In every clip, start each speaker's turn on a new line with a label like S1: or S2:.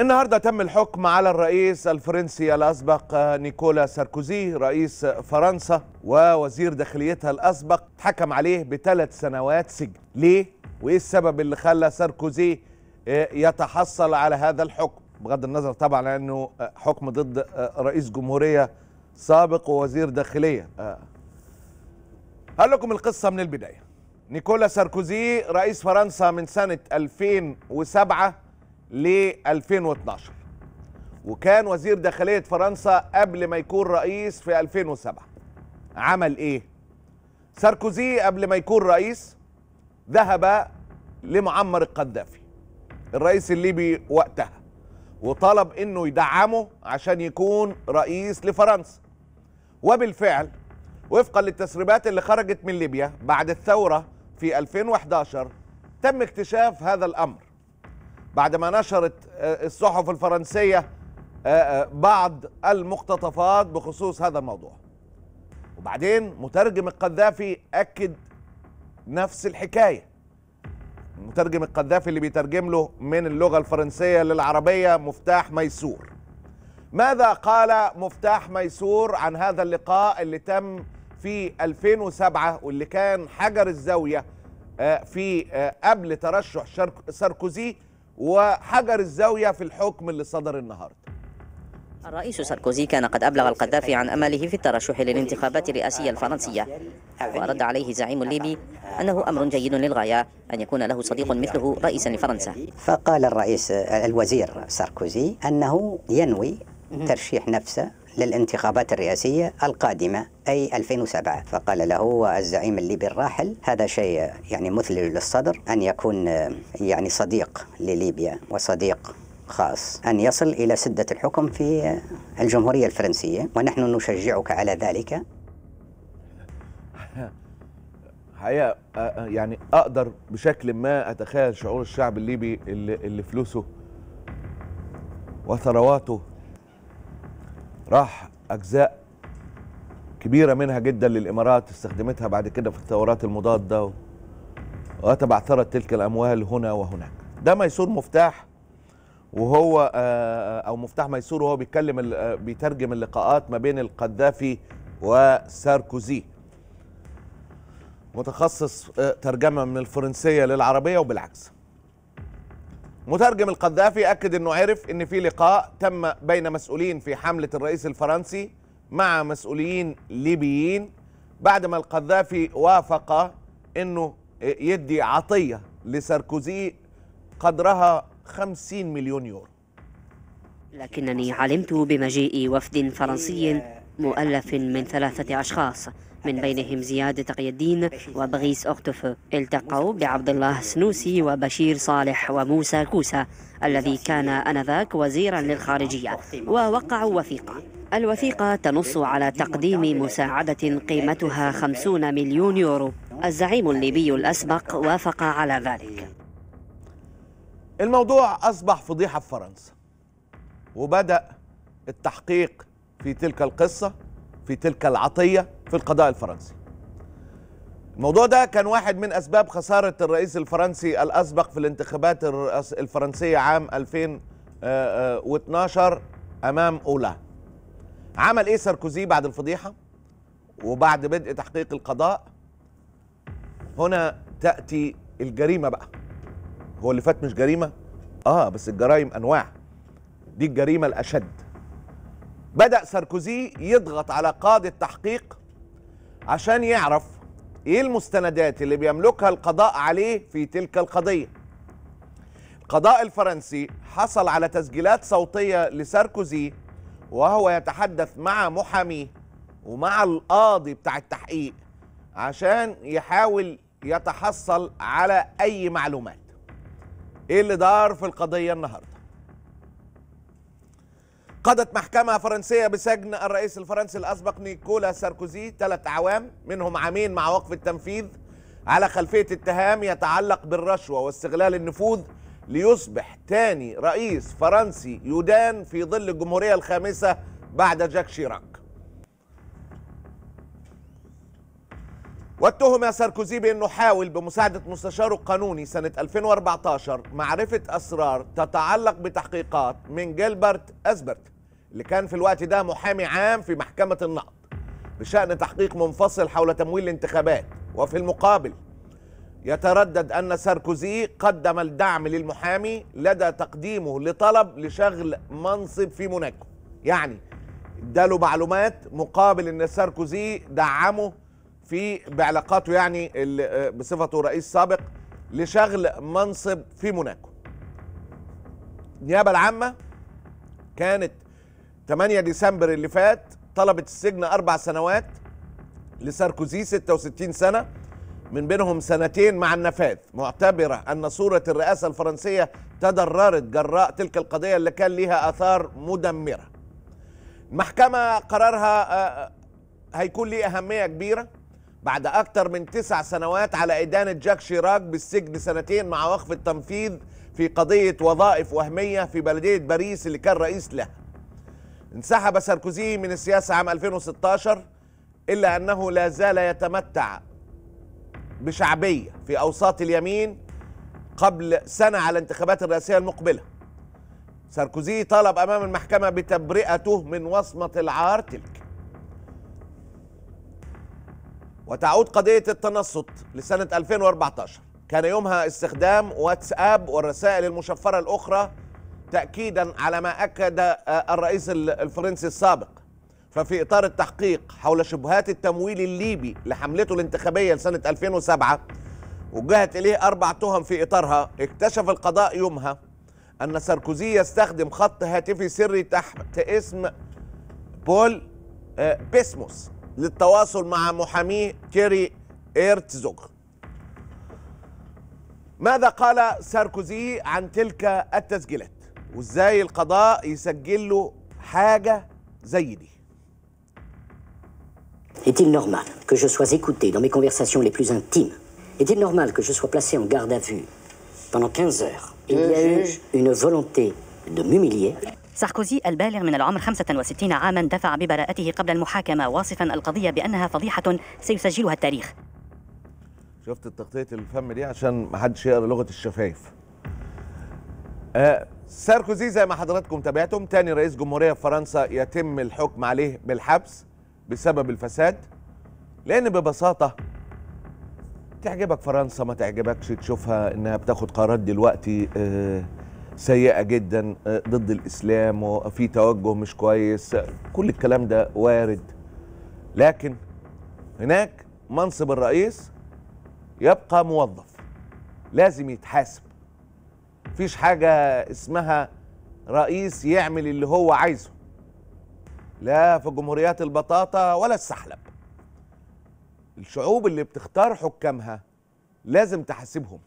S1: النهارده تم الحكم على الرئيس الفرنسي الاسبق آه، نيكولا ساركوزي رئيس فرنسا ووزير داخليتها الاسبق حكم عليه بثلاث سنوات سجن ليه وايه السبب اللي خلى ساركوزي آه، يتحصل على هذا الحكم بغض النظر طبعا انه آه، حكم ضد رئيس جمهوريه سابق ووزير داخليه هقول لكم القصه من البدايه نيكولا ساركوزي رئيس فرنسا من سنه 2007 ل 2012 وكان وزير داخلية فرنسا قبل ما يكون رئيس في 2007 عمل ايه؟ ساركوزي قبل ما يكون رئيس ذهب لمعمر القذافي الرئيس الليبي وقتها وطلب انه يدعمه عشان يكون رئيس لفرنسا وبالفعل وفقا للتسريبات اللي خرجت من ليبيا بعد الثورة في 2011 تم اكتشاف هذا الأمر بعد ما نشرت آه، الصحف الفرنسية آه، آه، بعض المقتطفات بخصوص هذا الموضوع وبعدين مترجم القذافي أكد نفس الحكاية مترجم القذافي اللي بيترجم له من اللغة الفرنسية للعربية مفتاح ميسور ماذا قال مفتاح ميسور عن هذا اللقاء اللي تم في 2007 واللي كان حجر الزاوية في قبل ترشح ساركوزي وحجر الزاوية في الحكم اللي صدر النهاردة الرئيس ساركوزي كان قد أبلغ القذافي عن أمله في الترشح للانتخابات الرئاسية الفرنسية ورد عليه زعيم الليبي أنه أمر جيد للغاية أن يكون له صديق مثله رئيسا لفرنسا فقال الرئيس الوزير ساركوزي أنه ينوي ترشيح نفسه للانتخابات الرئاسية القادمة أي 2007 فقال له الزعيم الليبي الراحل هذا شيء يعني مثل للصدر أن يكون يعني صديق لليبيا وصديق خاص أن يصل إلى سدة الحكم في الجمهورية الفرنسية ونحن نشجعك على ذلك حقيقة يعني أقدر بشكل ما أتخيل شعور الشعب الليبي اللي, اللي فلوسه وثرواته راح اجزاء كبيره منها جدا للامارات استخدمتها بعد كده في الثورات المضاده وتبعثرت تلك الاموال هنا وهناك ده ميسور مفتاح وهو آه، او مفتاح ميسور وهو بيتكلم آه، بيترجم اللقاءات ما بين القذافي وساركوزي متخصص آه، ترجمه من الفرنسيه للعربيه وبالعكس مترجم القذافي أكد أنه عرف أن في لقاء تم بين مسؤولين في حملة الرئيس الفرنسي مع مسؤولين ليبيين بعد ما القذافي وافق أنه يدي عطية لساركوزي قدرها 50 مليون يورو لكنني علمت بمجيء وفد فرنسي مؤلف من ثلاثة أشخاص من بينهم زياد تقي الدين وبغيس أختف التقوا بعبد الله سنوسي وبشير صالح وموسى كوسا الذي كان أنذاك وزيرا للخارجية ووقعوا وثيقة الوثيقة تنص على تقديم مساعدة قيمتها 50 مليون يورو الزعيم الليبي الأسبق وافق على ذلك الموضوع أصبح فضيحة في فرنسا وبدأ التحقيق في تلك القصة في تلك العطية في القضاء الفرنسي الموضوع ده كان واحد من أسباب خسارة الرئيس الفرنسي الأسبق في الانتخابات الفرنسية عام 2012 آه، آه، أمام أولا عمل إيه ساركوزي بعد الفضيحة وبعد بدء تحقيق القضاء هنا تأتي الجريمة بقى هو اللي فات مش جريمة آه بس الجرائم أنواع دي الجريمة الأشد بدأ ساركوزي يضغط على قاضي التحقيق عشان يعرف ايه المستندات اللي بيملكها القضاء عليه في تلك القضية القضاء الفرنسي حصل على تسجيلات صوتية لساركوزي وهو يتحدث مع محاميه ومع القاضي بتاع التحقيق عشان يحاول يتحصل على اي معلومات ايه اللي دار في القضية النهاردة قضت محكمة فرنسية بسجن الرئيس الفرنسي الأسبق نيكولا ساركوزي ثلاث أعوام منهم عامين مع وقف التنفيذ على خلفية اتهام يتعلق بالرشوة واستغلال النفوذ ليصبح ثاني رئيس فرنسي يدان في ظل الجمهورية الخامسة بعد جاك شيراك واتهم يا ساركوزي بأنه حاول بمساعدة مستشاره القانوني سنة 2014 معرفة أسرار تتعلق بتحقيقات من جيلبرت اسبرت اللي كان في الوقت ده محامي عام في محكمة النقد بشأن تحقيق منفصل حول تمويل الانتخابات وفي المقابل يتردد أن ساركوزي قدم الدعم للمحامي لدى تقديمه لطلب لشغل منصب في موناكو يعني اداله معلومات مقابل أن ساركوزي دعمه في بعلاقاته يعني آه، بصفته رئيس سابق لشغل منصب في موناكو النيابه العامه كانت 8 ديسمبر اللي فات طلبت السجن اربع سنوات لساركوزي 66 سنه من بينهم سنتين مع النفاذ معتبره ان صوره الرئاسه الفرنسيه تضررت جراء تلك القضيه اللي كان ليها اثار مدمره المحكمه قرارها آه، آه، هيكون ليه اهميه كبيره بعد أكثر من تسع سنوات على إدانة جاك شيراك بالسجن سنتين مع وقف التنفيذ في قضية وظائف وهمية في بلدية باريس اللي كان رئيس لها انسحب ساركوزي من السياسة عام 2016 إلا أنه لا زال يتمتع بشعبية في أوساط اليمين قبل سنة على الانتخابات الرئاسية المقبلة ساركوزي طالب أمام المحكمة بتبرئته من وصمة العار تلك وتعود قضية التنصت لسنة 2014 كان يومها استخدام واتساب والرسائل المشفرة الأخرى تأكيدا على ما أكد الرئيس الفرنسي السابق ففي إطار التحقيق حول شبهات التمويل الليبي لحملته الانتخابية لسنة 2007 وجهت إليه أربع تهم في إطارها اكتشف القضاء يومها أن ساركوزي يستخدم خط هاتفي سري تحت اسم بول آه، بيسموس للتواصل مع محاميه تيري ايرتزوغ ماذا قال ساركوزي عن تلك التسجيلات وازاي القضاء يسجل له حاجه زي دي Est-il normal que je sois écouté dans mes conversations les plus intimes Est-il normal que je sois placé en garde à vue pendant 15 heures Il y a eu une volonté de m'humilier. ساركوزي البالغ من العمر 65 عاما دفع ببراءته قبل المحاكمة واصفا القضية بأنها فضيحة سيسجلها التاريخ شفت التغطية الفم دي عشان ما حدش يقرأ لغة الشفايف آه، ساركوزي زي ما حضراتكم تابعتم تاني رئيس جمهورية فرنسا يتم الحكم عليه بالحبس بسبب الفساد لأن ببساطة تعجبك فرنسا ما تعجبكش تشوفها إنها بتاخد قرارات دلوقتي آه سيئه جدا آه، ضد الاسلام وفي توجه مش كويس آه، كل الكلام ده وارد لكن هناك منصب الرئيس يبقى موظف لازم يتحاسب مفيش حاجه اسمها رئيس يعمل اللي هو عايزه لا في جمهوريات البطاطا ولا السحلب الشعوب اللي بتختار حكامها لازم تحاسبهم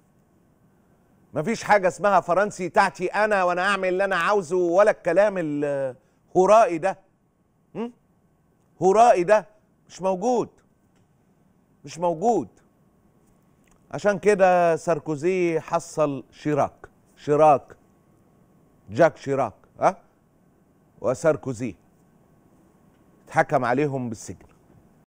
S1: مفيش حاجه اسمها فرنسي تحتي انا وانا اعمل اللي انا عاوزه ولا الكلام الهرائي ده هرائي ده مش موجود مش موجود عشان كده ساركوزي حصل شيراك شيراك جاك شيراك ها أه؟ وساركوزي اتحكم عليهم بالسجن